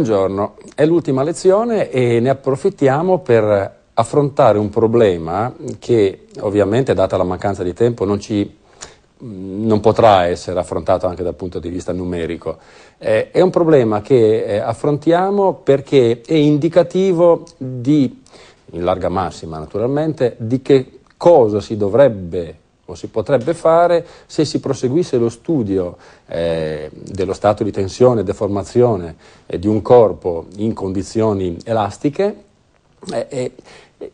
Buongiorno, è l'ultima lezione e ne approfittiamo per affrontare un problema che ovviamente, data la mancanza di tempo, non, ci, mm, non potrà essere affrontato anche dal punto di vista numerico. Eh, è un problema che eh, affrontiamo perché è indicativo di, in larga massima naturalmente, di che cosa si dovrebbe lo si potrebbe fare se si proseguisse lo studio eh, dello stato di tensione e deformazione eh, di un corpo in condizioni elastiche, eh,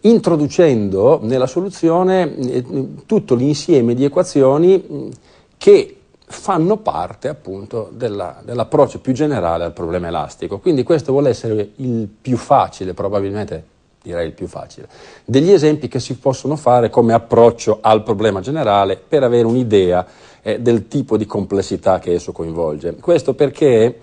introducendo nella soluzione eh, tutto l'insieme di equazioni mm, che fanno parte appunto della, dell'approccio più generale al problema elastico. Quindi questo vuole essere il più facile probabilmente direi il più facile, degli esempi che si possono fare come approccio al problema generale per avere un'idea eh, del tipo di complessità che esso coinvolge. Questo perché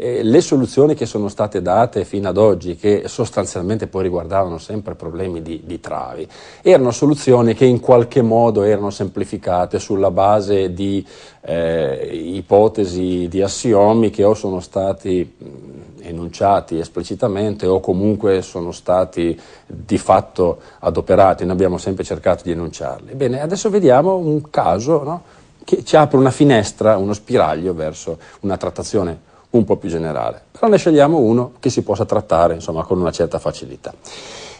eh, le soluzioni che sono state date fino ad oggi, che sostanzialmente poi riguardavano sempre problemi di, di, travi, erano soluzioni che in qualche modo erano semplificate sulla base di eh, ipotesi, di assiomi che o sono stati mm, enunciati esplicitamente o comunque sono stati di fatto adoperati, noi abbiamo sempre cercato di enunciarli. Bene, adesso vediamo un caso no, che ci apre una finestra, uno spiraglio verso una trattazione un po' più generale, però ne scegliamo uno che si possa trattare insomma, con una certa facilità.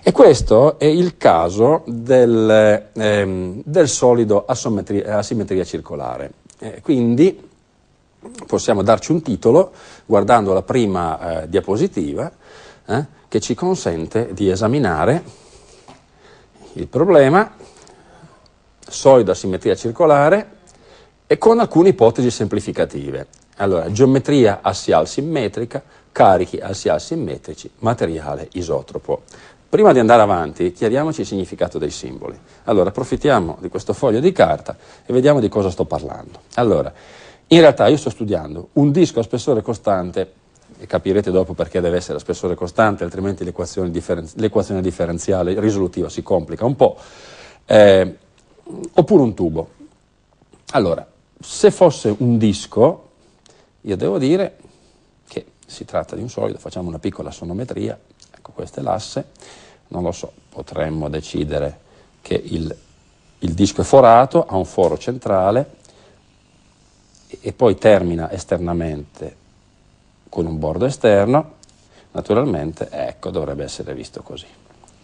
E questo è il caso del, ehm, del solido asimmetria circolare. Eh, quindi possiamo darci un titolo guardando la prima eh, diapositiva eh, che ci consente di esaminare il problema solido asimmetria circolare e con alcune ipotesi semplificative. Allora, geometria assial simmetrica, carichi assial simmetrici, materiale isotropo. Prima di andare avanti, chiariamoci il significato dei simboli. Allora, approfittiamo di questo foglio di carta e vediamo di cosa sto parlando. Allora, in realtà io sto studiando un disco a spessore costante, e capirete dopo perché deve essere a spessore costante, altrimenti l'equazione, differenz- l'equazione differenziale risolutiva si complica un po', eh, oppure un tubo. Allora, se fosse un disco, io devo dire che si tratta di un solido, facciamo una piccola sonometria, ecco questo è l'asse, non lo so, potremmo decidere che il, il disco è forato, ha un foro centrale e, e poi termina esternamente con un bordo esterno, naturalmente ecco dovrebbe essere visto così.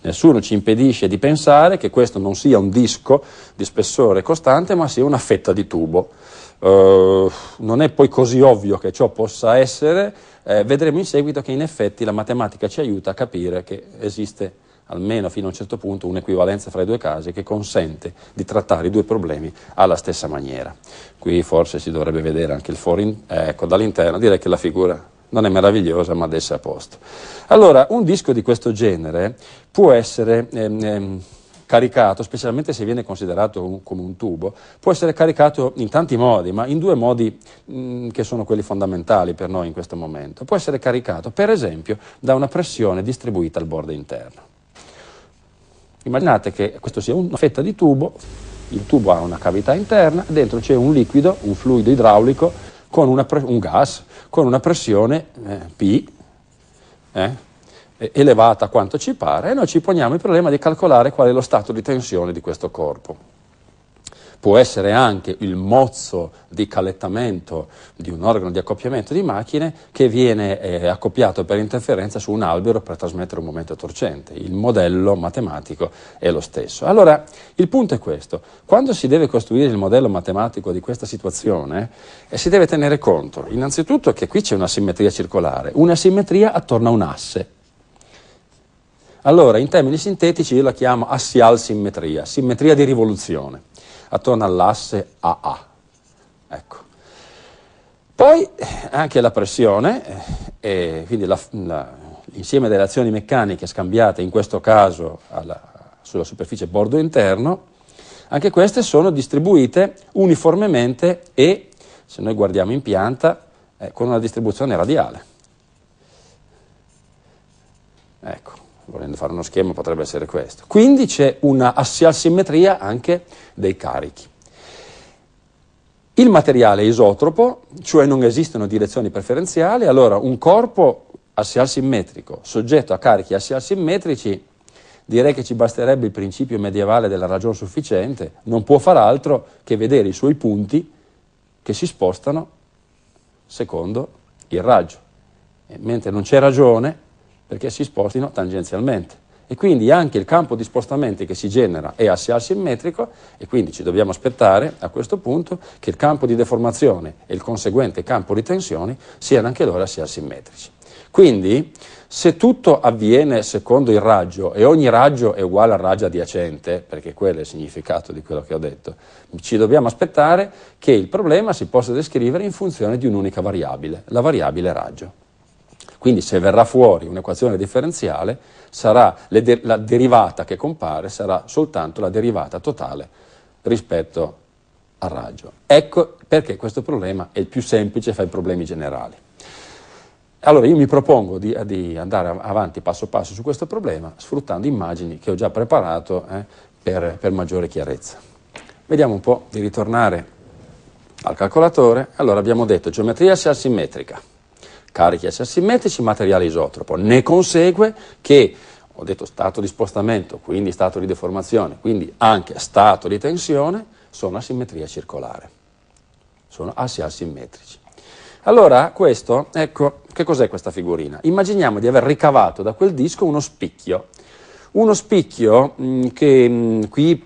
Nessuno ci impedisce di pensare che questo non sia un disco di spessore costante, ma sia una fetta di tubo eh, non è poi così ovvio che ciò possa essere, eh, vedremo in seguito che in effetti la matematica ci aiuta a capire che esiste almeno fino a un certo punto un'equivalenza fra i due casi che consente di trattare i due problemi alla stessa maniera. Qui forse si dovrebbe vedere anche il foro ecco, dall'interno, direi che la figura non è meravigliosa ma adesso è a posto. Allora, un disco di questo genere può essere... Ehm, ehm, caricato, specialmente se viene considerato un, come un tubo, può essere caricato in tanti modi, ma in due modi mh, mm, che sono quelli fondamentali per noi in questo momento. Può essere caricato, per esempio, da una pressione distribuita al bordo interno. Immaginate che questo sia una fetta di tubo, il tubo ha una cavità interna, dentro c'è un liquido, un fluido idraulico, con un gas, con una pressione eh, P, eh, eh, elevata quanto ci pare e noi ci poniamo il problema di calcolare qual è lo stato di tensione di questo corpo. Può essere anche il mozzo di calettamento di un organo di accoppiamento di macchine che viene eh, accoppiato per interferenza su un albero per trasmettere un momento torcente. Il modello matematico è lo stesso. Allora, il punto è questo. Quando si deve costruire il modello matematico di questa situazione, eh, si deve tenere conto, innanzitutto, che qui c'è una simmetria circolare, una simmetria attorno a un asse allora, in termini sintetici io la chiamo assial simmetria, simmetria di rivoluzione, attorno all'asse AA. Ecco. Poi anche la pressione, eh, quindi la, la, l'insieme delle azioni meccaniche scambiate in questo caso alla, sulla superficie bordo interno, anche queste sono distribuite uniformemente e, se noi guardiamo in pianta, eh, con una distribuzione radiale. Ecco volendo fare uno schema potrebbe essere questo. Quindi c'è una assimetria anche dei carichi. Il materiale è isotropo, cioè non esistono direzioni preferenziali, allora un corpo assial simmetrico soggetto a carichi assial simmetrici, direi che ci basterebbe il principio medievale della ragione sufficiente, non può far altro che vedere i suoi punti che si spostano secondo il raggio. E mentre non c'è ragione, perché si spostino tangenzialmente. E quindi anche il campo di spostamento che si genera è assial simmetrico e quindi ci dobbiamo aspettare a questo punto che il campo di deformazione e il conseguente campo di tensioni siano anche loro assial simmetrici. Quindi, se tutto avviene secondo il raggio e ogni raggio è uguale al raggio adiacente, perché quello è il significato di quello che ho detto, ci dobbiamo aspettare che il problema si possa descrivere in funzione di un'unica variabile, la variabile raggio. Quindi se verrà fuori un'equazione differenziale, de- la derivata che compare sarà soltanto la derivata totale rispetto al raggio. Ecco perché questo problema è il più semplice fra i problemi generali. Allora io mi propongo di, di, andare avanti passo passo su questo problema sfruttando immagini che ho già preparato eh, per, per, maggiore chiarezza. Vediamo un po' di ritornare al calcolatore. Allora abbiamo detto geometria sia asimmetrica carichi assimmetrici, materiale isotropo. Ne consegue che, ho detto stato di spostamento, quindi stato di deformazione, quindi anche stato di tensione, sono asimmetria circolare, sono assi asimmetrici. Allora, questo, ecco, che cos'è questa figurina? Immaginiamo di aver ricavato da quel disco uno spicchio. Uno spicchio mh, mm, che mh, mm, qui,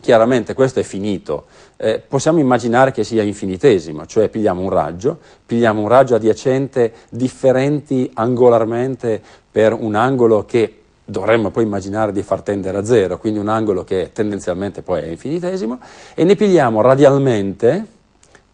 chiaramente questo è finito, eh, possiamo immaginare che sia infinitesimo, cioè pigliamo un raggio, pigliamo un raggio adiacente differenti angolarmente per un angolo che dovremmo poi immaginare di far tendere a zero, quindi un angolo che tendenzialmente poi è infinitesimo, e ne pigliamo radialmente,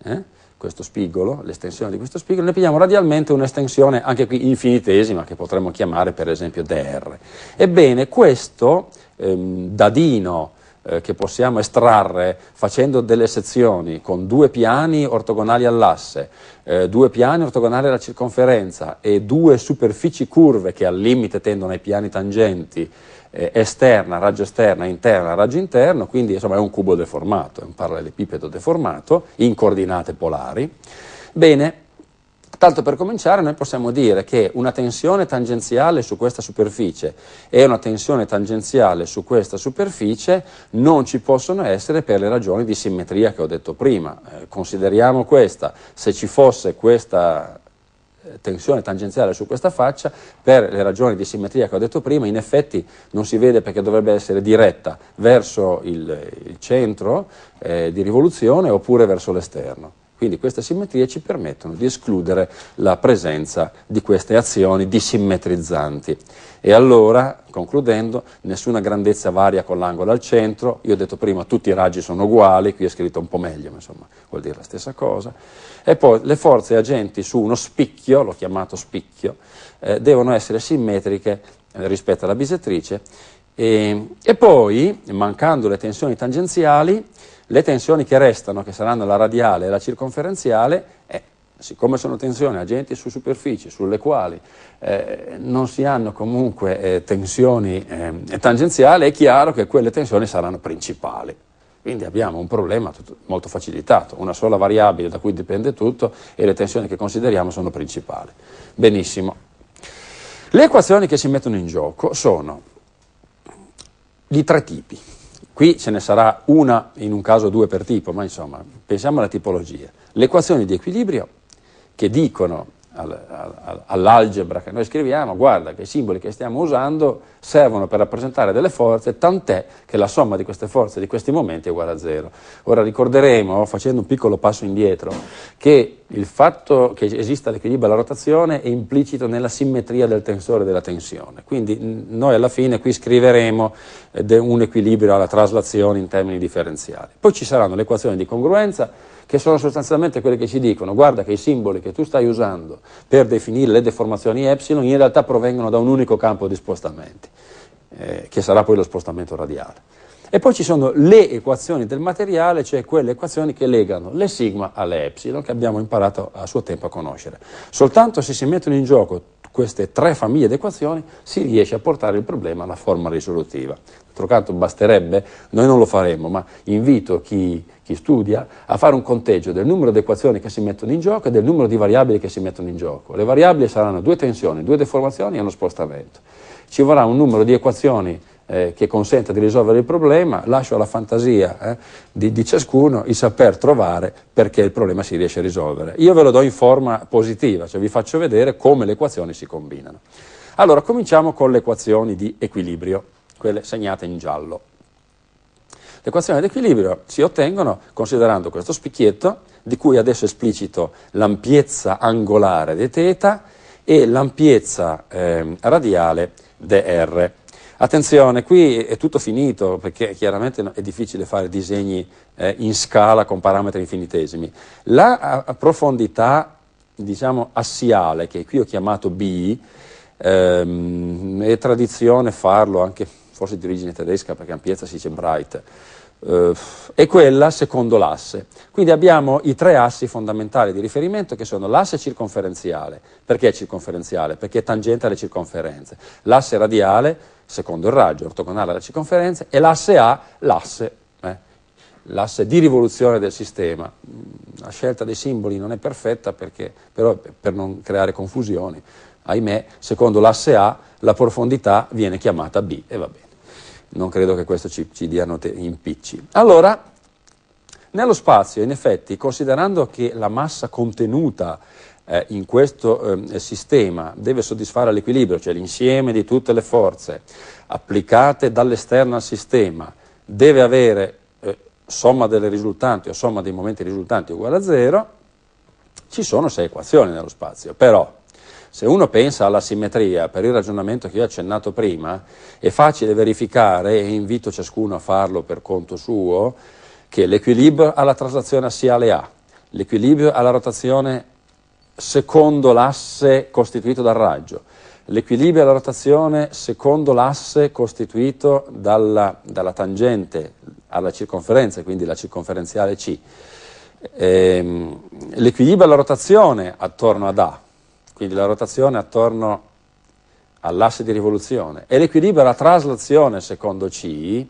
eh, questo spigolo, l'estensione di questo spigolo, ne pigliamo radialmente un'estensione anche qui infinitesima che potremmo chiamare per esempio dr. Ebbene, questo ehm, dadino eh, che possiamo estrarre facendo delle sezioni con due piani ortogonali all'asse, eh, due piani ortogonali alla circonferenza e due superfici curve che al limite tendono ai piani tangenti, eh, esterna, raggio esterna, interna, raggio interno, quindi insomma è un cubo deformato, è un parallelepipedo deformato in coordinate polari. Bene, Tanto per cominciare noi possiamo dire che una tensione tangenziale su questa superficie e una tensione tangenziale su questa superficie non ci possono essere per le ragioni di simmetria che ho detto prima. Eh, consideriamo questa, se ci fosse questa eh, tensione tangenziale su questa faccia, per le ragioni di simmetria che ho detto prima, in effetti non si vede perché dovrebbe essere diretta verso il, il centro eh, di rivoluzione oppure verso l'esterno. Quindi queste simmetrie ci permettono di escludere la presenza di queste azioni disimmetrizzanti. E allora, concludendo, nessuna grandezza varia con l'angolo al centro, io ho detto prima tutti i raggi sono uguali, qui è scritto un po' meglio, ma insomma vuol dire la stessa cosa. E poi le forze agenti su uno spicchio, l'ho chiamato spicchio, eh, devono essere simmetriche eh, rispetto alla bisettrice. E, e poi, mancando le tensioni tangenziali, le tensioni che restano, che saranno la radiale e la circonferenziale, eh, siccome sono tensioni agenti su superfici sulle quali eh, non si hanno comunque eh, tensioni eh, tangenziali, è chiaro che quelle tensioni saranno principali. Quindi abbiamo un problema tutto, molto facilitato, una sola variabile da cui dipende tutto e le tensioni che consideriamo sono principali. Benissimo. Le equazioni che si mettono in gioco sono di tre tipi. Qui ce ne sarà una, in un caso due per tipo, ma insomma, pensiamo alla tipologia. Le equazioni di equilibrio che dicono all'algebra che noi scriviamo, guarda che i simboli che stiamo usando servono per rappresentare delle forze, tant'è che la somma di queste forze di questi momenti è uguale a zero. Ora ricorderemo, facendo un piccolo passo indietro, che il fatto che esista l'equilibrio alla rotazione è implicito nella simmetria del tensore della tensione, quindi noi alla fine qui scriveremo eh, un equilibrio alla traslazione in termini differenziali. Poi ci saranno le equazioni di congruenza, che sono sostanzialmente quelle che ci dicono guarda che i simboli che tu stai usando per definire le deformazioni epsilon in realtà provengono da un unico campo di spostamenti, eh, che sarà poi lo spostamento radiale. E poi ci sono le equazioni del materiale, cioè quelle equazioni che legano le sigma alle epsilon, che abbiamo imparato a suo tempo a conoscere. Soltanto se si mettono in gioco queste tre famiglie di equazioni si riesce a portare il problema alla forma risolutiva. D'altro canto basterebbe, noi non lo faremo, ma invito chi, chi studia a fare un conteggio del numero di equazioni che si mettono in gioco e del numero di variabili che si mettono in gioco. Le variabili saranno due tensioni, due deformazioni e uno spostamento. Ci vorrà un numero di equazioni eh, che consenta di risolvere il problema, lascio alla fantasia eh, di, di, ciascuno il saper trovare perché il problema si riesce a risolvere. Io ve lo do in forma positiva, cioè vi faccio vedere come le equazioni si combinano. Allora, cominciamo con le equazioni di equilibrio, quelle segnate in giallo. Le equazioni di equilibrio si ottengono considerando questo spicchietto, di cui adesso esplicito l'ampiezza angolare di θ e l'ampiezza eh, radiale R. Attenzione, qui è tutto finito perché chiaramente è difficile fare disegni eh, in scala con parametri infinitesimi. La profondità, diciamo, assiale, che qui ho chiamato B, ehm, è tradizione farlo anche forse di origine tedesca perché ampiezza si dice Bright, eh, è quella secondo l'asse. Quindi abbiamo i tre assi fondamentali di riferimento che sono l'asse circonferenziale, perché è circonferenziale? Perché è tangente alle circonferenze, l'asse radiale, secondo il raggio, ortogonale alla circonferenza, e l'asse A, l'asse, eh, l'asse di rivoluzione del sistema. Mm, la scelta dei simboli non è perfetta perché, però per non creare confusioni, ahimè, secondo l'asse A la profondità viene chiamata B, e va bene. Non credo che questo ci, ci diano te- impicci. Allora, nello spazio, in effetti, considerando che la massa contenuta eh, in questo eh, sistema deve soddisfare l'equilibrio, cioè l'insieme di tutte le forze applicate dall'esterno al sistema, deve avere eh, somma delle risultanti o somma dei momenti risultanti uguale a zero, ci sono sei equazioni nello spazio, però se uno pensa alla simmetria, per il ragionamento che io ho accennato prima, è facile verificare, e invito ciascuno a farlo per conto suo, che l'equilibrio alla traslazione assiale A, l'equilibrio alla rotazione secondo l'asse costituito dal raggio, l'equilibrio della rotazione secondo l'asse costituito dalla, dalla tangente alla circonferenza, quindi la circonferenziale C, ehm, l'equilibrio della rotazione attorno ad A, quindi la rotazione attorno all'asse di rivoluzione, e l'equilibrio della traslazione secondo C,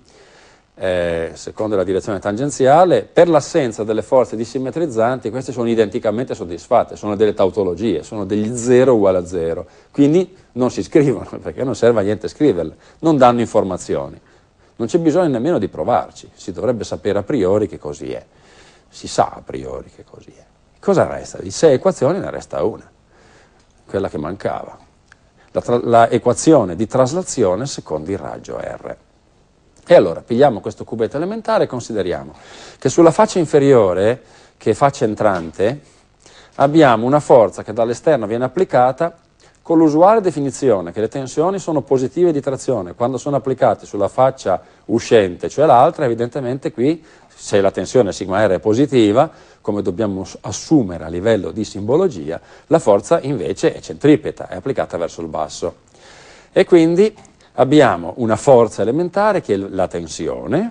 eh, secondo la direzione tangenziale, per l'assenza delle forze dissimmetrizzanti queste sono identicamente soddisfatte, sono delle tautologie, sono degli 0 uguale a 0, quindi non si scrivono perché non serve a niente scriverle, non danno informazioni, non c'è bisogno nemmeno di provarci, si dovrebbe sapere a priori che così è, si sa a priori che così è. Cosa resta? Di sei equazioni ne resta una, quella che mancava, L'equazione tra- di traslazione secondo il raggio R. E allora pigliamo questo cubetto elementare e consideriamo che sulla faccia inferiore, che è faccia entrante, abbiamo una forza che dall'esterno viene applicata con l'usuale definizione che le tensioni sono positive di trazione, quando sono applicate sulla faccia uscente, cioè l'altra, evidentemente qui se la tensione σr è positiva, come dobbiamo assumere a livello di simbologia, la forza invece è centripeta, è applicata verso il basso. E quindi abbiamo una forza elementare che è la tensione,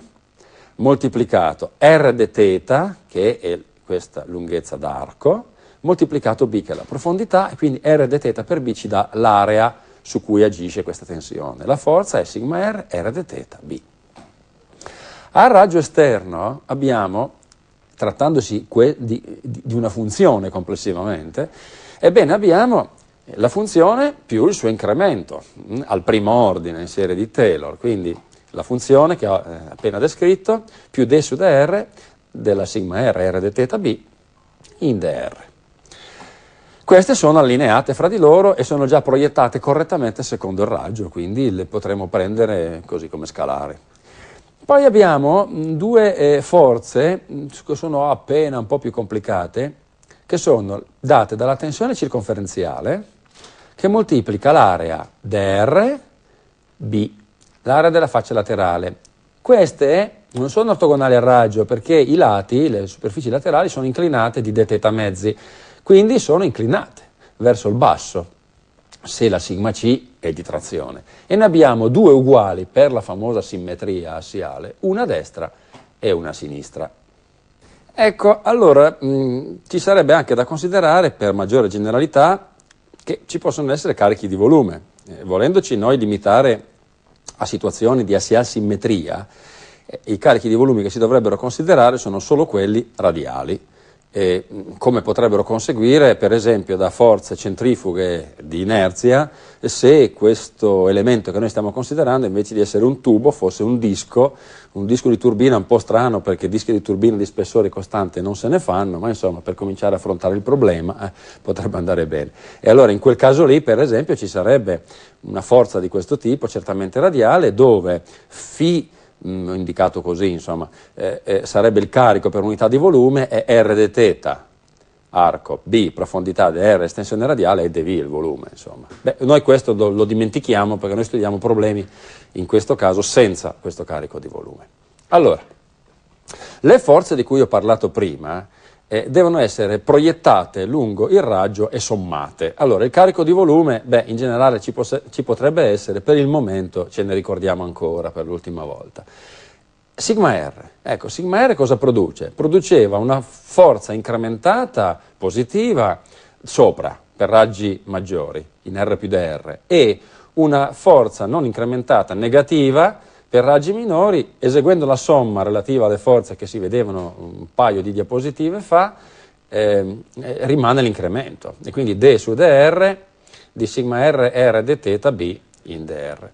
moltiplicato R de θ, che è questa lunghezza d'arco, moltiplicato B che è la profondità, e quindi R de θ per B ci dà l'area su cui agisce questa tensione. La forza è sigma R, R de θ, B. Al raggio esterno abbiamo, trattandosi di, di una funzione complessivamente, ebbene abbiamo la funzione più il suo incremento mh, mm, al primo ordine in serie di Taylor, quindi la funzione che ho eh, appena descritto più d su r della sigma r, r d θ b in dr. Queste sono allineate fra di loro e sono già proiettate correttamente secondo il raggio, quindi le potremo prendere così come scalare. Poi abbiamo mm, due eh, forze mm, che sono appena un po' più complicate, che sono date dalla tensione circonferenziale, che moltiplica l'area DR B, l'area della faccia laterale. Queste non sono ortogonali al raggio perché i lati, le superfici laterali, sono inclinate di dθ mezzi, quindi sono inclinate verso il basso se la sigma C è di trazione. E ne abbiamo due uguali per la famosa simmetria assiale, una a destra e una a sinistra. Ecco, allora mh, mm, ci sarebbe anche da considerare per maggiore generalità che ci possono essere carichi di volume. Eh, volendoci noi limitare a situazioni di assial eh, i carichi di volume che si dovrebbero considerare sono solo quelli radiali eh, come potrebbero conseguire per esempio da forze centrifughe di inerzia se questo elemento che noi stiamo considerando invece di essere un tubo fosse un disco, un disco di turbina un po' strano perché dischi di turbina di spessore costante non se ne fanno, ma insomma per cominciare a affrontare il problema eh, potrebbe andare bene. E allora in quel caso lì per esempio ci sarebbe una forza di questo tipo, certamente radiale, dove φ mh, mm, indicato così, insomma, eh, eh, sarebbe il carico per unità di volume è R di teta, arco, B, profondità di R, estensione radiale e dV, il volume, insomma. Beh, noi questo lo, lo dimentichiamo perché noi studiamo problemi, in questo caso, senza questo carico di volume. Allora, le forze di cui ho parlato prima eh, devono essere proiettate lungo il raggio e sommate. Allora, il carico di volume, beh, in generale ci, possa, ci potrebbe essere, per il momento ce ne ricordiamo ancora per l'ultima volta. Sigma R, ecco, sigma R cosa produce? Produceva una forza incrementata positiva sopra, per raggi maggiori, in R più DR, e una forza non incrementata negativa per raggi minori, eseguendo la somma relativa alle forze che si vedevano un paio di diapositive fa, ehm, eh, rimane l'incremento. E quindi D su dr di sigma r r d θ b in dr.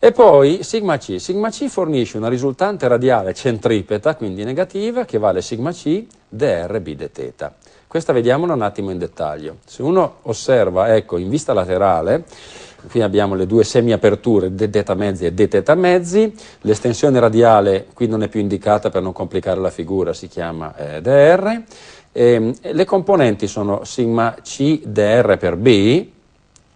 E poi sigma c. Sigma c fornisce una risultante radiale centripeta, quindi negativa, che vale sigma c dr b d θ. Questa vediamola un attimo in dettaglio. Se uno osserva, ecco, in vista laterale, qui abbiamo le due semiaperture d teta mezzi e d mezzi, l'estensione radiale qui non è più indicata per non complicare la figura, si chiama eh, dr, e, ehm, e le componenti sono sigma c dr per b,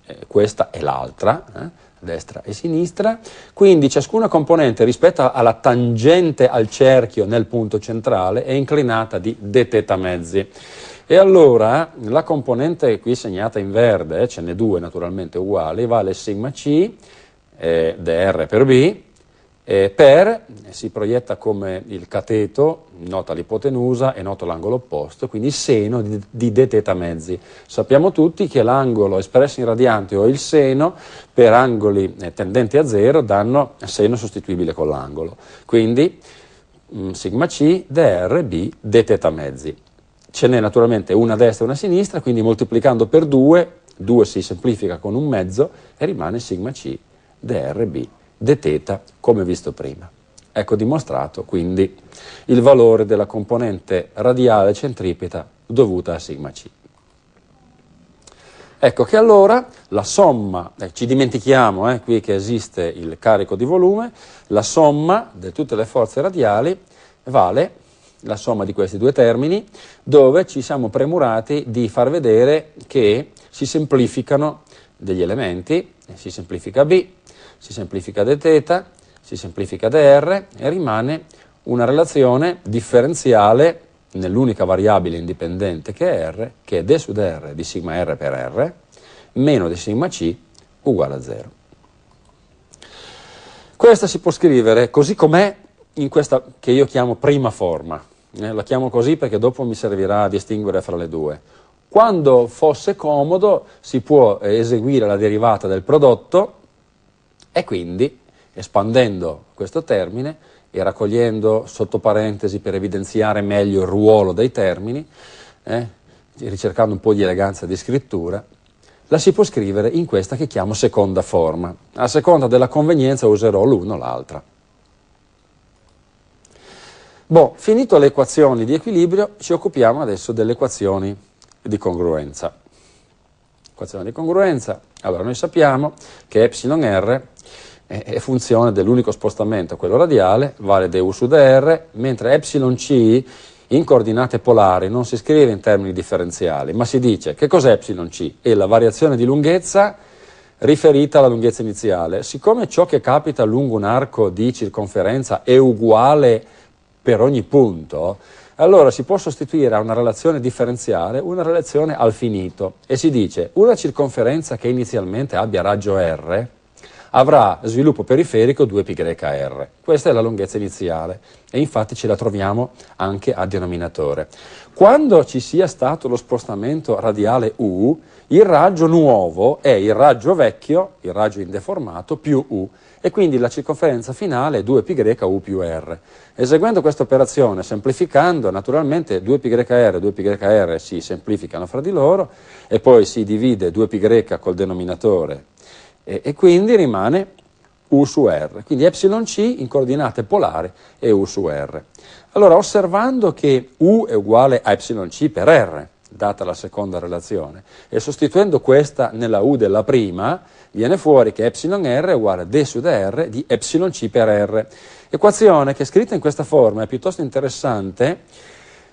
eh, questa è l'altra, eh, destra e sinistra, quindi ciascuna componente rispetto alla tangente al cerchio nel punto centrale è inclinata di d mezzi. E allora la componente qui segnata in verde, ce n'è due naturalmente uguali, vale sigma C, eh, dr per b, eh, per si proietta come il cateto, nota l'ipotenusa e nota l'angolo opposto, quindi seno di, di d mezzi. Sappiamo tutti che l'angolo espresso in radiante o il seno per angoli eh, tendenti a zero danno seno sostituibile con l'angolo. Quindi mh, mm, sigma c dr b dθ mezzi ce n'è naturalmente una a destra e una a sinistra, quindi moltiplicando per 2, 2 si semplifica con un mezzo e rimane sigma c drb dθ come visto prima. Ecco dimostrato quindi il valore della componente radiale centripeta dovuta a sigma c. Ecco che allora la somma, eh, ci dimentichiamo eh, qui che esiste il carico di volume, la somma di tutte le forze radiali vale la somma di questi due termini, dove ci siamo premurati di far vedere che si semplificano degli elementi, si semplifica B, si semplifica dθ, si semplifica dr e rimane una relazione differenziale nell'unica variabile indipendente che è r, che è d su dr di sigma r per r, meno di sigma c uguale a 0. Questa si può scrivere così com'è in questa che io chiamo prima forma, eh, la chiamo così perché dopo mi servirà a distinguere fra le due. Quando fosse comodo si può eh, eseguire la derivata del prodotto e quindi, espandendo questo termine e raccogliendo sotto parentesi per evidenziare meglio il ruolo dei termini, eh, ricercando un po' di eleganza di scrittura, la si può scrivere in questa che chiamo seconda forma. A seconda della convenienza userò l'uno o l'altra. Boh, finito le equazioni di equilibrio, ci occupiamo adesso delle equazioni di congruenza. Equazione di congruenza, allora noi sappiamo che εr è funzione dell'unico spostamento, quello radiale, vale du su dr, mentre εc in coordinate polari non si scrive in termini differenziali, ma si dice che cos'è εc? È la variazione di lunghezza riferita alla lunghezza iniziale. Siccome ciò che capita lungo un arco di circonferenza è uguale a per ogni punto, allora si può sostituire a una relazione differenziale una relazione al finito e si dice una circonferenza che inizialmente abbia raggio R avrà sviluppo periferico 2πr. Questa è la lunghezza iniziale e infatti ce la troviamo anche a denominatore. Quando ci sia stato lo spostamento radiale U, il raggio nuovo è il raggio vecchio, il raggio indeformato, più U e quindi la circonferenza finale è 2π U più R. Eseguendo questa operazione, semplificando, naturalmente 2πr e 2πr si semplificano fra di loro e poi si divide 2π col denominatore e, e quindi rimane U su R, quindi epsilon C in coordinate polari è U su R. Allora, osservando che U è uguale a epsilon C per R, data la seconda relazione, e sostituendo questa nella U della prima, viene fuori che epsilon r è uguale a d su da r di epsilon c per r. Equazione che è scritta in questa forma è piuttosto interessante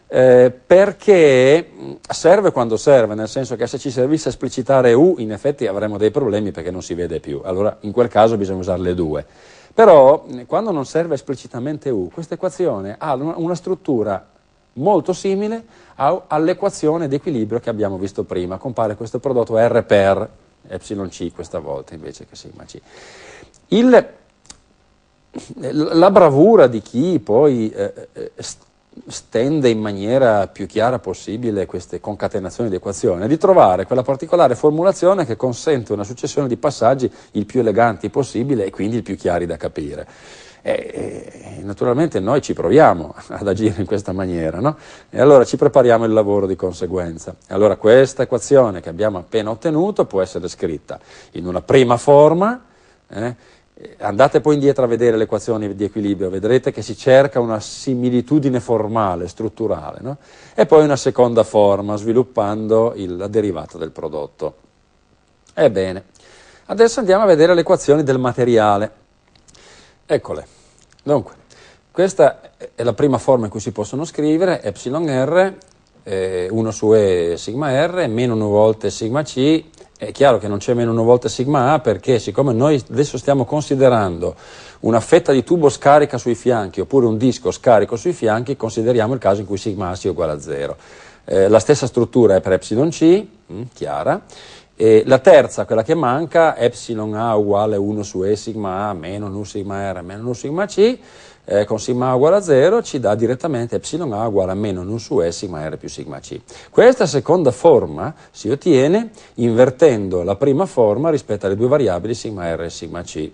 eh, perché mm, serve quando serve, nel senso che se ci servisse esplicitare u in effetti avremmo dei problemi perché non si vede più, allora in quel caso bisogna usare le due. Però mm, quando non serve esplicitamente u, questa equazione ha una struttura molto simile all'equazione di equilibrio che abbiamo visto prima, compare questo prodotto R per Epsilon C questa volta invece che sigma C. Il, la bravura di chi poi eh, eh stende in maniera più chiara possibile queste concatenazioni di equazioni è di trovare quella particolare formulazione che consente una successione di passaggi il più eleganti possibile e quindi il più chiari da capire. E, e, naturalmente noi ci proviamo ad agire in questa maniera, no? E allora ci prepariamo il lavoro di conseguenza. Allora questa equazione che abbiamo appena ottenuto può essere scritta in una prima forma, eh? andate poi indietro a vedere le equazioni di equilibrio, vedrete che si cerca una similitudine formale, strutturale, no? E poi una seconda forma, sviluppando il, la derivata del prodotto. Ebbene, adesso andiamo a vedere le equazioni del materiale. Eccole. Dunque, questa è la prima forma in cui si possono scrivere, epsilon r, eh, 1 su e sigma r, meno 1 volte sigma c, è chiaro che non c'è meno 1 volte sigma a perché siccome noi adesso stiamo considerando una fetta di tubo scarica sui fianchi oppure un disco scarico sui fianchi, consideriamo il caso in cui sigma a sia uguale a 0. Eh, la stessa struttura è per epsilon c, mh, mm, chiara. E la terza, quella che manca, epsilon A uguale 1 su E sigma A meno nu sigma R meno nu sigma C, eh, con sigma A uguale a 0 ci dà direttamente epsilon A uguale a meno nu su E sigma R più sigma C. Questa seconda forma si ottiene invertendo la prima forma rispetto alle due variabili sigma R e sigma C.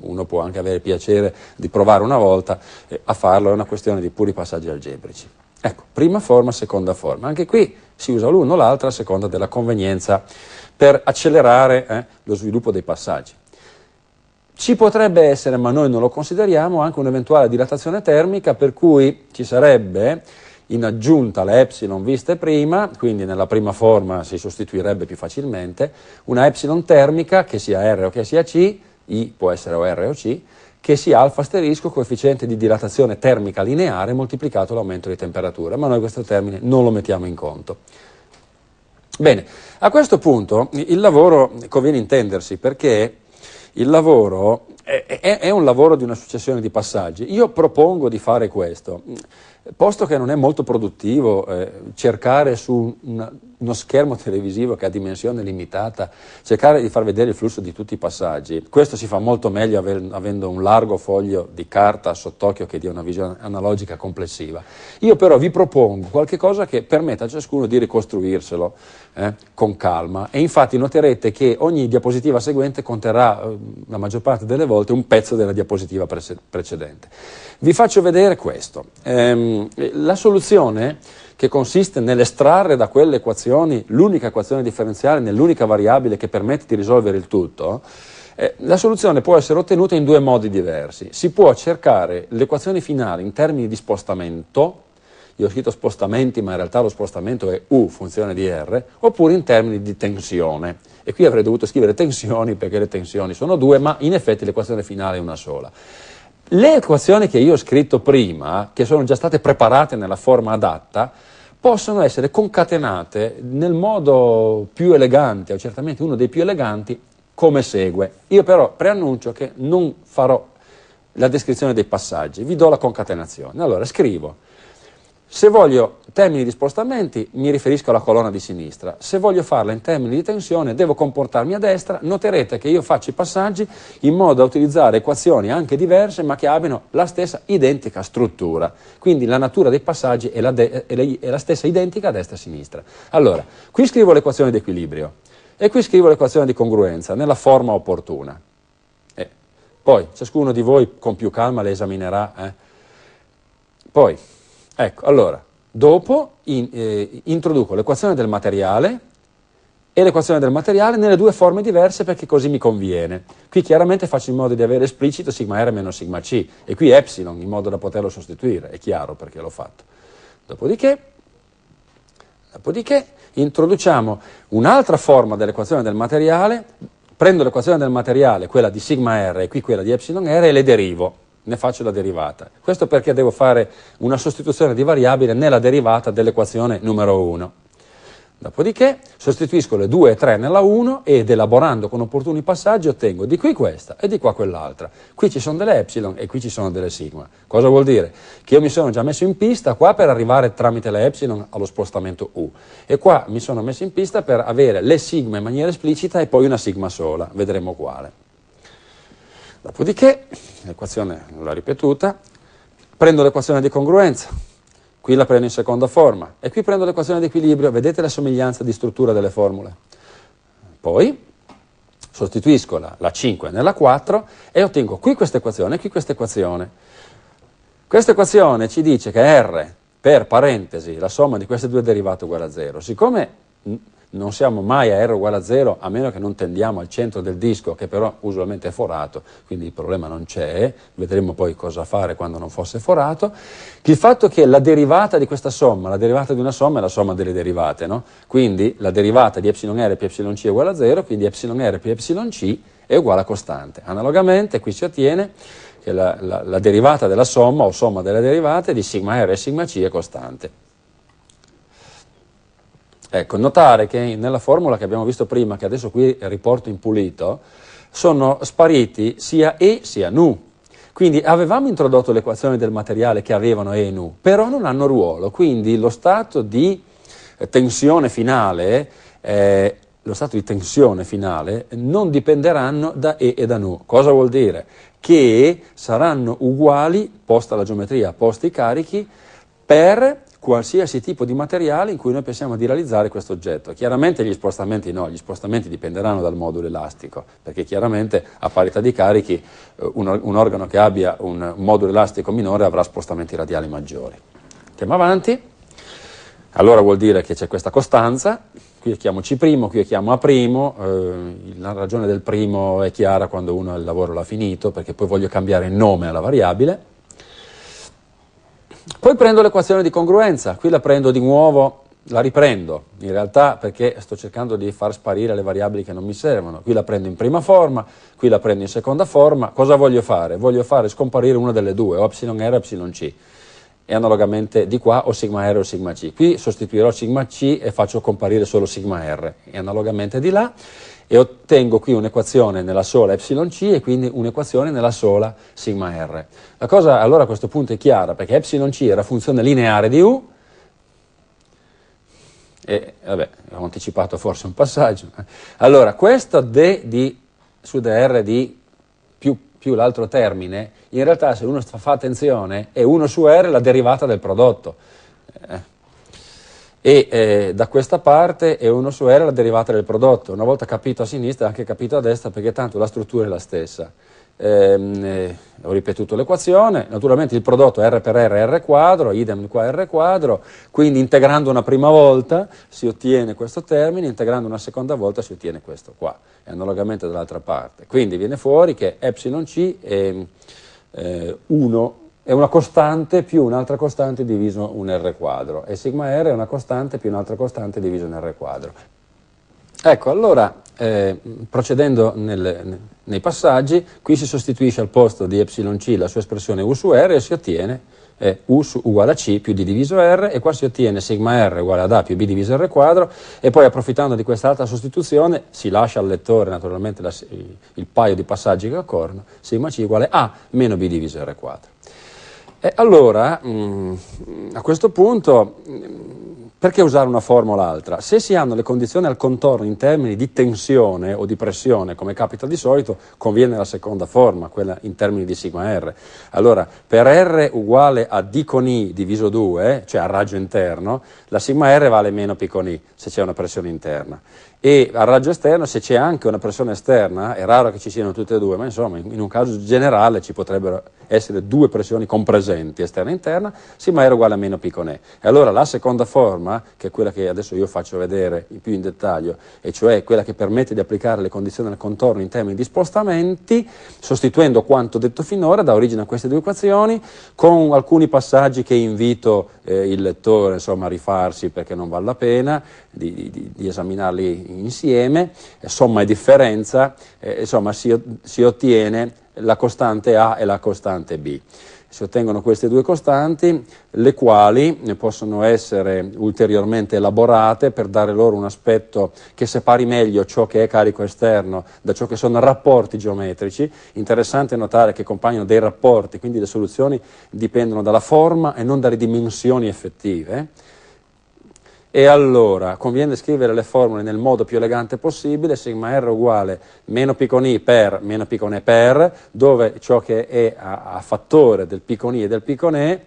Uno può anche avere piacere di provare una volta eh, a farlo, è una questione di puri passaggi algebrici. Ecco, prima forma, seconda forma. Anche qui si usa l'uno o l'altra a seconda della convenienza per accelerare eh, lo sviluppo dei passaggi. Ci potrebbe essere, ma noi non lo consideriamo, anche un'eventuale dilatazione termica per cui ci sarebbe in aggiunta alle epsilon viste prima, quindi nella prima forma si sostituirebbe più facilmente, una epsilon termica che sia R o che sia C, I può essere o R o C, che sia alfa asterisco coefficiente di dilatazione termica lineare moltiplicato l'aumento di temperatura, ma noi questo termine non lo mettiamo in conto. Bene, a questo punto il lavoro conviene intendersi perché il lavoro è, è, è un lavoro di una successione di passaggi. Io propongo di fare questo posto che non è molto produttivo eh, cercare su una, uno schermo televisivo che ha dimensione limitata, cercare di far vedere il flusso di tutti i passaggi, questo si fa molto meglio aver, avendo un largo foglio di carta sott'occhio che dia una visione analogica complessiva. Io però vi propongo qualcosa che permetta a ciascuno di ricostruirselo eh, con calma e infatti noterete che ogni diapositiva seguente conterrà eh, la maggior parte delle volte un pezzo della diapositiva pre- precedente. Vi faccio vedere questo. Ehm, Mm, eh, la soluzione che consiste nell'estrarre da quelle equazioni l'unica equazione differenziale nell'unica variabile che permette di risolvere il tutto, eh, la soluzione può essere ottenuta in due modi diversi. Si può cercare l'equazione finale in termini di spostamento, io ho scritto spostamenti ma in realtà lo spostamento è U, funzione di R, oppure in termini di tensione. E qui avrei dovuto scrivere tensioni perché le tensioni sono due, ma in effetti l'equazione finale è una sola. Le equazioni che io ho scritto prima, che sono già state preparate nella forma adatta, possono essere concatenate nel modo più elegante, o certamente uno dei più eleganti, come segue. Io però preannuncio che non farò la descrizione dei passaggi, vi do la concatenazione. Allora scrivo se voglio termini di spostamenti mi riferisco alla colonna di sinistra, se voglio farla in termini di tensione devo comportarmi a destra, noterete che io faccio i passaggi in modo da utilizzare equazioni anche diverse ma che abbiano la stessa identica struttura, quindi la natura dei passaggi è la, de- è la stessa identica a destra e a sinistra. Allora, qui scrivo l'equazione di equilibrio e qui scrivo l'equazione di congruenza nella forma opportuna. Eh. Poi ciascuno di voi con più calma le esaminerà. Eh. Poi, Ecco, allora, dopo in, eh, introduco l'equazione del materiale e l'equazione del materiale nelle due forme diverse perché così mi conviene. Qui chiaramente faccio in modo di avere esplicito sigma R meno sigma C e qui epsilon in modo da poterlo sostituire, è chiaro perché l'ho fatto. Dopodiché, dopodiché introduciamo un'altra forma dell'equazione del materiale, prendo l'equazione del materiale, quella di sigma R e qui quella di epsilon R e le derivo ne faccio la derivata. Questo perché devo fare una sostituzione di variabile nella derivata dell'equazione numero 1. Dopodiché sostituisco le 2 e 3 nella 1 ed elaborando con opportuni passaggi ottengo di qui questa e di qua quell'altra. Qui ci sono delle epsilon e qui ci sono delle sigma. Cosa vuol dire? Che io mi sono già messo in pista qua per arrivare tramite le epsilon allo spostamento U e qua mi sono messo in pista per avere le sigma in maniera esplicita e poi una sigma sola, vedremo quale. Dopodiché, l'equazione l'ho ripetuta, prendo l'equazione di congruenza, qui la prendo in seconda forma, e qui prendo l'equazione di equilibrio, vedete la somiglianza di struttura delle formule. Poi sostituisco la, la 5 nella 4 e ottengo qui questa equazione e qui questa equazione. Questa equazione ci dice che R per parentesi la somma di queste due derivate è uguale a 0. Siccome non siamo mai a R uguale a 0 a meno che non tendiamo al centro del disco che però usualmente è forato, quindi il problema non c'è, vedremo poi cosa fare quando non fosse forato. Il fatto che la derivata di questa somma, la derivata di una somma è la somma delle derivate, no? quindi la derivata di εr più εc è uguale a 0, quindi εr più εc è uguale a costante. Analogamente qui si ottiene che la, la, la derivata della somma o somma delle derivate di sigma r e sigma c è costante. Ecco, notare che nella formula che abbiamo visto prima, che adesso qui riporto in pulito, sono spariti sia E sia Nu. Quindi avevamo introdotto le equazioni del materiale che avevano E e Nu, però non hanno ruolo, quindi lo stato di eh, tensione finale eh, lo stato di tensione finale non dipenderanno da E e da Nu. Cosa vuol dire? Che saranno uguali, posta la geometria, posti i carichi, per qualsiasi tipo di materiale in cui noi pensiamo di realizzare questo oggetto. Chiaramente gli spostamenti no, gli spostamenti dipenderanno dal modulo elastico, perché chiaramente a parità di carichi eh, un, un organo che abbia un modulo elastico minore avrà spostamenti radiali maggiori. Andiamo avanti, allora vuol dire che c'è questa costanza, qui chiamo C', qui chiamo A', eh, la ragione del primo è chiara quando uno il lavoro l'ha finito, perché poi voglio cambiare nome alla variabile, poi prendo l'equazione di congruenza, qui la prendo di nuovo, la riprendo, in realtà perché sto cercando di far sparire le variabili che non mi servono, qui la prendo in prima forma, qui la prendo in seconda forma, cosa voglio fare? Voglio fare scomparire una delle due, o y r o y c, e analogamente di qua o sigma r o sigma c, qui sostituirò sigma c e faccio comparire solo sigma r, e analogamente di là e ottengo qui un'equazione nella sola epsilon c e quindi un'equazione nella sola sigma r. La cosa allora a questo punto è chiara perché epsilon c era funzione lineare di u e vabbè, ho anticipato forse un passaggio. Allora, questo d di, su d r di più, più l'altro termine, in realtà se uno fa attenzione è 1 su r la derivata del prodotto. Eh e eh, da questa parte è 1 su R la derivata del prodotto, una volta capito a sinistra è anche capito a destra perché tanto la struttura è la stessa. Ehm, eh, ho ripetuto l'equazione, naturalmente il prodotto R per R R quadro, idem qua R quadro, quindi integrando una prima volta si ottiene questo termine, integrando una seconda volta si ottiene questo qua, e analogamente dall'altra parte. Quindi viene fuori che epsilon C è eh, 1 è una costante più un'altra costante diviso un R quadro e sigma R è una costante più un'altra costante diviso un R quadro. Ecco, allora, eh, procedendo nel, nei passaggi, qui si sostituisce al posto di epsilon c la sua espressione U su R e si ottiene eh, U su, uguale a C più D diviso R e qua si ottiene sigma R uguale ad A più B diviso R quadro e poi approfittando di quest'altra sostituzione si lascia al lettore naturalmente la, il, il paio di passaggi che occorrono, sigma C uguale a meno B diviso R quadro. E allora, mh, mm, a questo punto, mm, perché usare una forma o l'altra? Se si hanno le condizioni al contorno in termini di tensione o di pressione, come capita di solito, conviene la seconda forma, quella in termini di sigma R. Allora, per R uguale a D con I diviso 2, cioè a raggio interno, la sigma R vale meno P con I se c'è una pressione interna e al raggio esterno se c'è anche una pressione esterna, è raro che ci siano tutte e due, ma insomma in un caso generale ci potrebbero essere due pressioni compresenti, esterna e interna, sì ma era uguale a meno piconè. E allora la seconda forma, che è quella che adesso io faccio vedere più in dettaglio, e cioè quella che permette di applicare le condizioni al contorno in termini di spostamenti, sostituendo quanto detto finora, dà origine a queste due equazioni, con alcuni passaggi che invito eh, il lettore insomma, a rifarsi perché non vale la pena, di, di, di esaminarli insieme, eh, somma e differenza, eh, insomma si, si ottiene la costante A e la costante B si ottengono queste due costanti, le quali possono essere ulteriormente elaborate per dare loro un aspetto che separi meglio ciò che è carico esterno da ciò che sono rapporti geometrici. Interessante notare che compaiono dei rapporti, quindi le soluzioni dipendono dalla forma e non dalle dimensioni effettive e allora conviene scrivere le formule nel modo più elegante possibile, sigma r uguale meno con i per meno con e per, dove ciò che è a, a fattore del con i e del con e,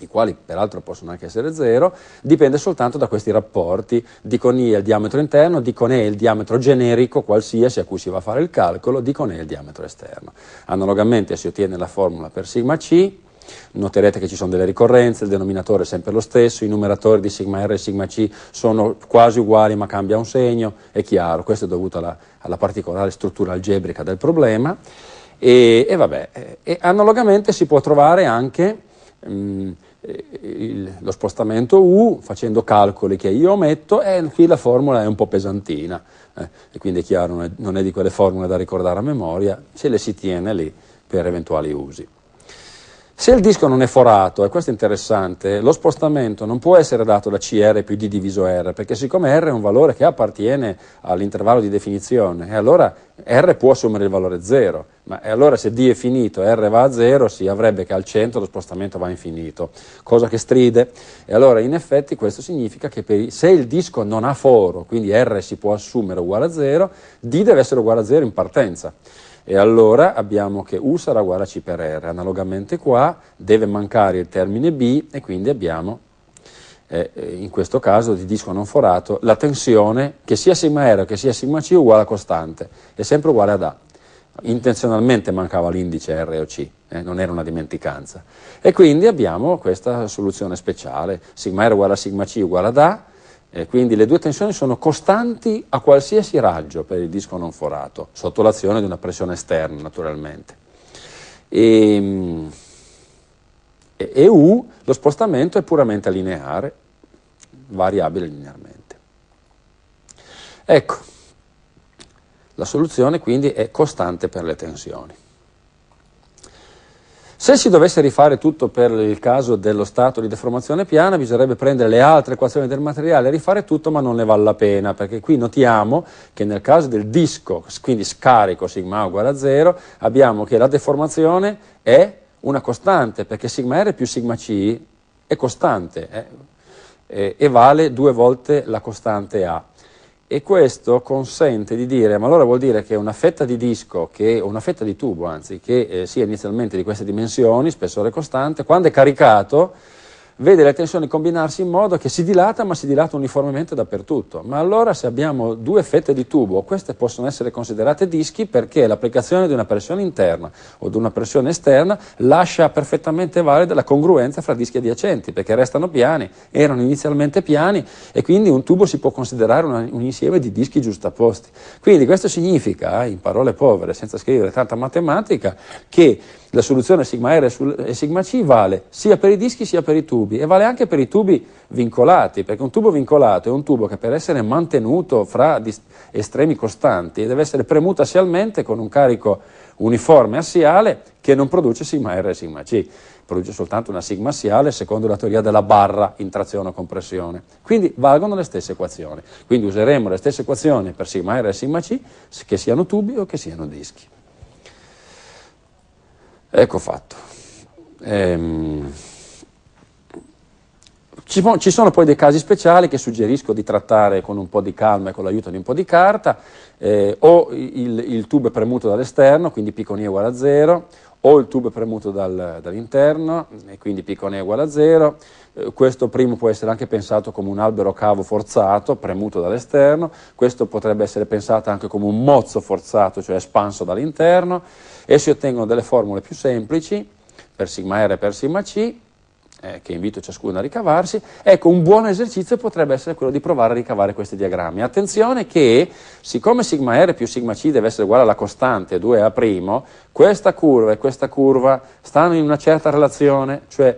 i quali peraltro possono anche essere zero, dipende soltanto da questi rapporti, di con i è il diametro interno, di con e il diametro generico qualsiasi a cui si va a fare il calcolo, di con e il diametro esterno. Analogamente si ottiene la formula per sigma c, Noterete che ci sono delle ricorrenze, il denominatore è sempre lo stesso, i numeratori di sigma R e sigma C sono quasi uguali ma cambia un segno, è chiaro, questo è dovuto alla, alla particolare struttura algebrica del problema. E, e, vabbè, eh, e analogamente si può trovare anche mh, mm, eh, il, lo spostamento U facendo calcoli che io metto e qui la formula è un po' pesantina eh, e quindi è chiaro non è, non è di quelle formule da ricordare a memoria, ce le si tiene lì per eventuali usi. Se il disco non è forato, e questo è interessante, lo spostamento non può essere dato da CR più D diviso R, perché siccome R è un valore che appartiene all'intervallo di definizione, e allora R può assumere il valore 0, ma allora se D è finito e R va a 0, si avrebbe che al centro lo spostamento va a infinito, cosa che stride. E allora in effetti questo significa che per, se il disco non ha foro, quindi R si può assumere uguale a 0, D deve essere uguale a 0 in partenza. E allora abbiamo che U sarà uguale a C per R, analogamente qua deve mancare il termine B e quindi abbiamo, eh, eh in questo caso di disco non forato, la tensione che sia sigma R che sia sigma C uguale a costante, è sempre uguale ad A. Intenzionalmente mancava l'indice R o C, eh, non era una dimenticanza. E quindi abbiamo questa soluzione speciale, sigma R uguale a sigma C uguale ad A, eh, quindi le due tensioni sono costanti a qualsiasi raggio per il disco non forato, sotto l'azione di una pressione esterna naturalmente. Ehm, e, e U, lo spostamento è puramente lineare, variabile linearmente. Ecco, la soluzione quindi è costante per le tensioni. Se si dovesse rifare tutto per il caso dello stato di deformazione piana, bisognerebbe prendere le altre equazioni del materiale, e rifare tutto, ma non ne vale la pena, perché qui notiamo che nel caso del disco, quindi scarico sigma uguale a 0, abbiamo che la deformazione è una costante, perché sigma r più sigma c è costante eh, eh e vale due volte la costante a e questo consente di dire, ma allora vuol dire che una fetta di disco, che, una fetta di tubo anzi, che eh, sia inizialmente di queste dimensioni, spessore costante, quando è caricato vede le tensioni combinarsi in modo che si dilata, ma si dilata uniformemente dappertutto. Ma allora se abbiamo due fette di tubo, queste possono essere considerate dischi perché l'applicazione di una pressione interna o di una pressione esterna lascia perfettamente valida la congruenza fra dischi adiacenti, perché restano piani, erano inizialmente piani e quindi un tubo si può considerare una, un insieme di dischi giustapposti. Quindi questo significa, eh, in parole povere, senza scrivere tanta matematica, che la soluzione sigma R e sigma C vale sia per i dischi sia per i tubi e vale anche per i tubi vincolati, perché un tubo vincolato è un tubo che per essere mantenuto fra estremi costanti deve essere premuto assialmente con un carico uniforme assiale che non produce sigma R e sigma C, produce soltanto una sigma assiale secondo la teoria della barra in trazione o compressione. Quindi valgono le stesse equazioni. Quindi useremo le stesse equazioni per sigma R e sigma C, che siano tubi o che siano dischi. Ecco fatto. Ehm, ci, ci, sono poi dei casi speciali che suggerisco di trattare con un po' di calma e con l'aiuto di un po' di carta, eh, o il, il, tubo è premuto dall'esterno, quindi piccone uguale a 0, o il tubo è premuto dal, dall'interno, e quindi piccone uguale a 0. Eh, questo primo può essere anche pensato come un albero cavo forzato, premuto dall'esterno, questo potrebbe essere pensato anche come un mozzo forzato, cioè espanso dall'interno e si ottengono delle formule più semplici per sigma R e per sigma C, eh, che invito ciascuno a ricavarsi, ecco un buon esercizio potrebbe essere quello di provare a ricavare questi diagrammi. Attenzione che siccome sigma R più sigma C deve essere uguale alla costante 2A', questa curva e questa curva stanno in una certa relazione, cioè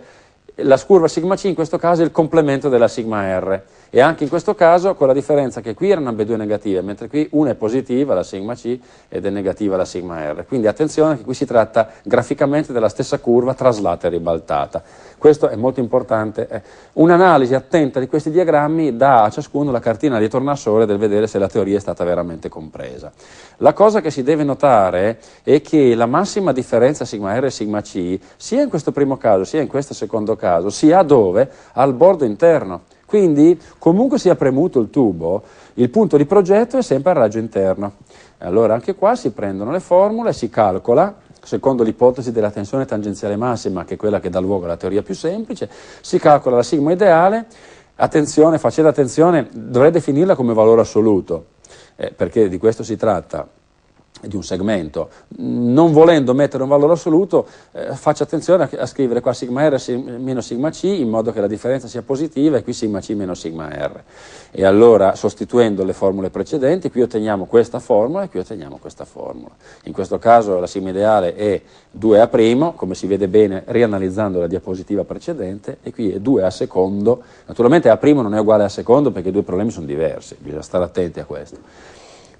la curva sigma C in questo caso è il complemento della sigma R. E anche in questo caso con la differenza che qui erano ambedue negative, mentre qui una è positiva, la sigma C, ed è negativa la sigma R. Quindi attenzione che qui si tratta graficamente della stessa curva traslata e ribaltata. Questo è molto importante. Eh. Un'analisi attenta di questi diagrammi dà a ciascuno la cartina di tornasole del vedere se la teoria è stata veramente compresa. La cosa che si deve notare è che la massima differenza sigma R e sigma C, sia in questo primo caso sia in questo secondo caso, si ha dove? Al bordo interno. Quindi, comunque sia premuto il tubo, il punto di progetto è sempre al raggio interno. Allora, anche qua si prendono le formule, si calcola secondo l'ipotesi della tensione tangenziale massima, che è quella che dà luogo alla teoria più semplice, si calcola la sigma ideale, attenzione, facendo attenzione, dovrei definirla come valore assoluto, eh, perché di questo si tratta, di un segmento. Non volendo mettere un valore assoluto, eh, faccio attenzione a, a, scrivere qua sigma R meno sigma C in modo che la differenza sia positiva e qui sigma C meno sigma R. E allora, sostituendo le formule precedenti, qui otteniamo questa formula e qui otteniamo questa formula. In questo caso la sigma ideale è 2A', come si vede bene rianalizzando la diapositiva precedente, e qui è 2A secondo. Naturalmente A' non è uguale a secondo perché i due problemi sono diversi, bisogna stare attenti a questo.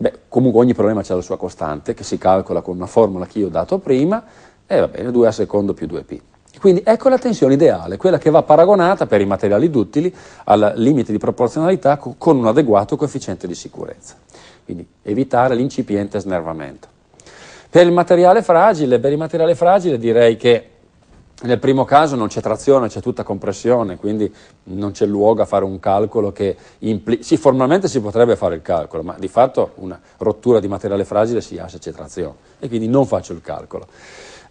Beh, comunque ogni problema ha la sua costante, che si calcola con una formula che io ho dato prima, e va bene, 2a secondo più 2p. Quindi ecco la tensione ideale, quella che va paragonata per i materiali duttili al limite di proporzionalità con un adeguato coefficiente di sicurezza. Quindi evitare l'incipiente snervamento. Per il materiale fragile, per il materiale fragile direi che nel primo caso non c'è trazione, c'è tutta compressione, quindi non c'è luogo a fare un calcolo che implica... Sì, formalmente si potrebbe fare il calcolo, ma di fatto una rottura di materiale fragile si ha se c'è trazione e quindi non faccio il calcolo.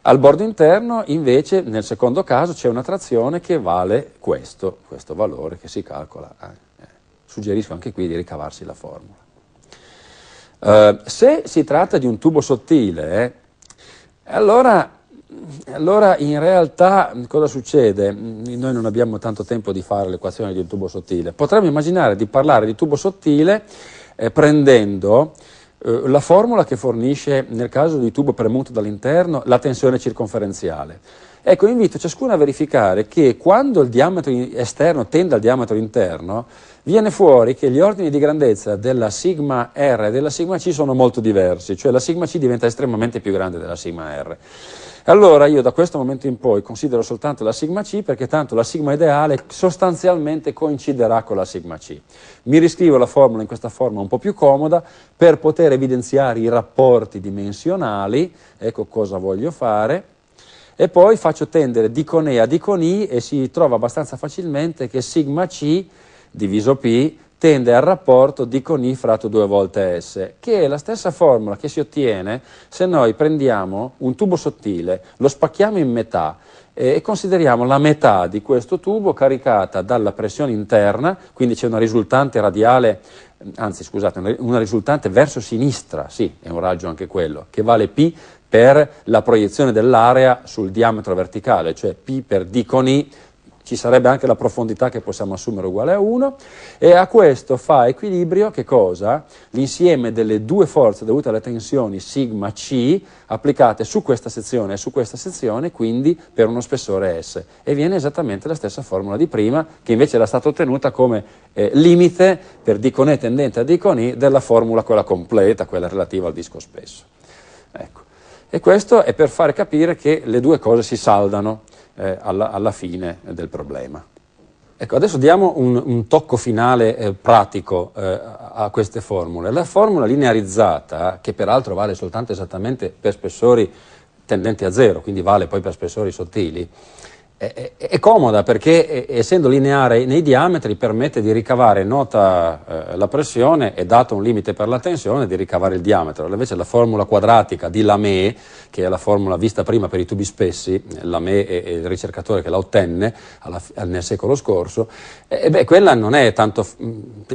Al bordo interno invece nel secondo caso c'è una trazione che vale questo, questo valore che si calcola. Eh, eh. Suggerisco anche qui di ricavarsi la formula. Eh, se si tratta di un tubo sottile, eh, allora allora in realtà cosa succede? Noi non abbiamo tanto tempo di fare l'equazione di un tubo sottile. Potremmo immaginare di parlare di tubo sottile eh, prendendo eh, la formula che fornisce nel caso di tubo premuto dall'interno la tensione circonferenziale. Ecco, invito ciascuno a verificare che quando il diametro esterno tende al diametro interno, viene fuori che gli ordini di grandezza della sigma R e della sigma C sono molto diversi, cioè la sigma C diventa estremamente più grande della sigma R. Allora io da questo momento in poi considero soltanto la sigma C perché tanto la sigma ideale sostanzialmente coinciderà con la sigma C. Mi riscrivo la formula in questa forma un po' più comoda per poter evidenziare i rapporti dimensionali, ecco cosa voglio fare, e poi faccio tendere con E a con I e si trova abbastanza facilmente che sigma C diviso P tende al rapporto D con I fratto 2 volte S, che è la stessa formula che si ottiene se noi prendiamo un tubo sottile, lo spacchiamo in metà eh, e consideriamo la metà di questo tubo caricata dalla pressione interna, quindi c'è una risultante radiale, anzi scusate, una risultante verso sinistra, sì, è un raggio anche quello, che vale P per la proiezione dell'area sul diametro verticale, cioè P per D con I ci sarebbe anche la profondità che possiamo assumere uguale a 1, e a questo fa equilibrio che cosa? L'insieme delle due forze dovute alle tensioni sigma C applicate su questa sezione e su questa sezione, quindi per uno spessore S, e viene esattamente la stessa formula di prima, che invece era stata ottenuta come eh, limite per D con E tendente a D con I della formula quella completa, quella relativa al disco spesso. Ecco. E questo è per far capire che le due cose si saldano, eh, alla, alla, fine del problema. Ecco, adesso diamo un, un tocco finale eh, pratico eh, a queste formule. La formula linearizzata, che peraltro vale soltanto esattamente per spessori tendenti a zero, quindi vale poi per spessori sottili, è, è, comoda perché essendo lineare nei diametri permette di ricavare nota eh, la pressione e dato un limite per la tensione di ricavare il diametro. Invece la formula quadratica di Lamé, che è la formula vista prima per i tubi spessi, Lamé è, è il ricercatore che la ottenne alla, eh, nel secolo scorso, e, eh, eh, beh, quella non è tanto,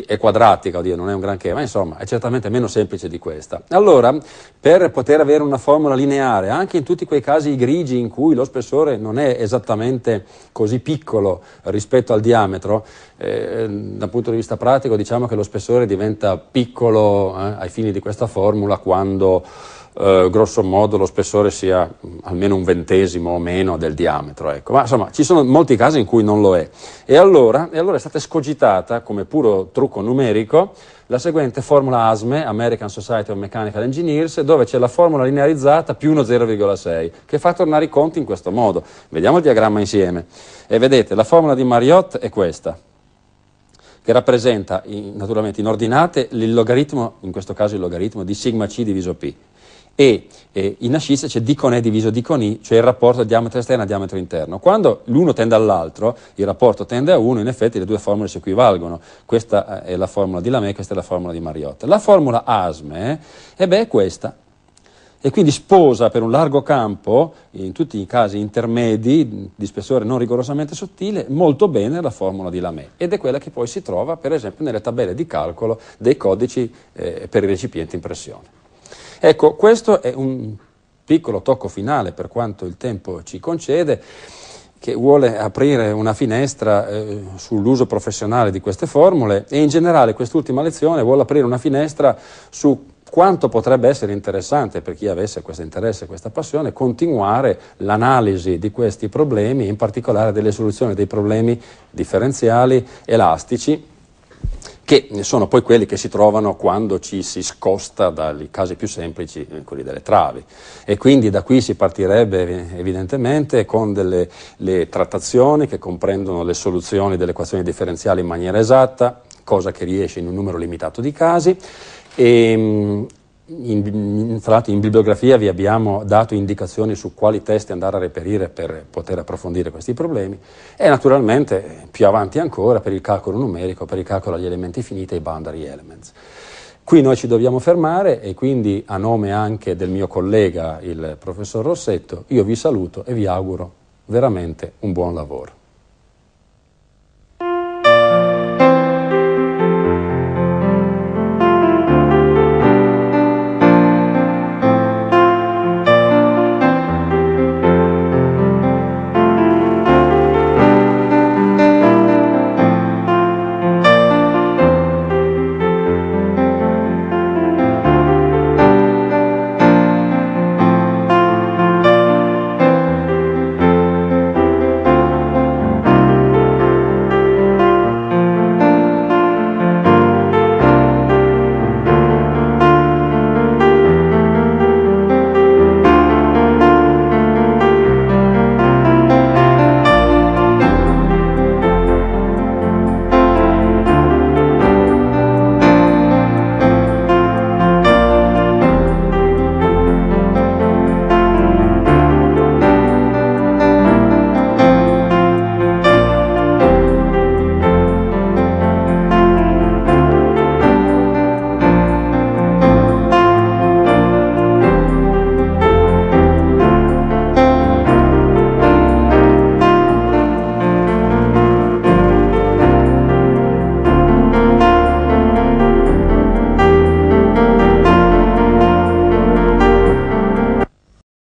è quadratica, oddio, non è un granché, ma insomma è certamente meno semplice di questa. Allora, per poter avere una formula lineare, anche in tutti quei casi grigi in cui lo spessore non è esattamente veramente così piccolo rispetto al diametro, eh, dal punto di vista pratico diciamo che lo spessore diventa piccolo eh, ai fini di questa formula quando eh, grosso modo lo spessore sia mm, almeno un ventesimo o meno del diametro. Ecco. Ma insomma ci sono molti casi in cui non lo è. E allora, e allora è stata escogitata come puro trucco numerico la seguente formula ASME, American Society of Mechanical Engineers, dove c'è la formula linearizzata più 1,0,6, che fa tornare i conti in questo modo. Vediamo il diagramma insieme. E vedete, la formula di Mariotte è questa che rappresenta in, naturalmente in ordinate il logaritmo, in questo caso il logaritmo, di sigma c diviso p, e eh, in ascissa c'è D con E diviso D con I, cioè il rapporto diametro esterno a diametro interno. Quando l'uno tende all'altro, il rapporto tende a 1, in effetti le due formule si equivalgono. Questa eh, è la formula di Lamè, questa è la formula di Mariotta. La formula ASME eh, beh, è questa, e quindi sposa per un largo campo, in tutti i casi intermedi, di spessore non rigorosamente sottile, molto bene la formula di Lamè. Ed è quella che poi si trova, per esempio, nelle tabelle di calcolo dei codici eh, per i recipienti in pressione. Ecco, questo è un piccolo tocco finale per quanto il tempo ci concede che vuole aprire una finestra eh, sull'uso professionale di queste formule e in generale quest'ultima lezione vuole aprire una finestra su quanto potrebbe essere interessante per chi avesse questo interesse, questa passione, continuare l'analisi di questi problemi, in particolare delle soluzioni dei problemi differenziali, elastici che sono poi quelli che si trovano quando ci si scosta dai casi più semplici, eh, quelli delle travi. E quindi da qui si partirebbe evidentemente con delle trattazioni che comprendono le soluzioni delle equazioni differenziali in maniera esatta, cosa che riesce in un numero limitato di casi, e, ehm, in, tra l'altro in bibliografia vi abbiamo dato indicazioni su quali testi andare a reperire per poter approfondire questi problemi e naturalmente più avanti ancora per il calcolo numerico, per il calcolo agli elementi finiti e i boundary elements. Qui noi ci dobbiamo fermare e quindi a nome anche del mio collega il professor Rossetto io vi saluto e vi auguro veramente un buon lavoro.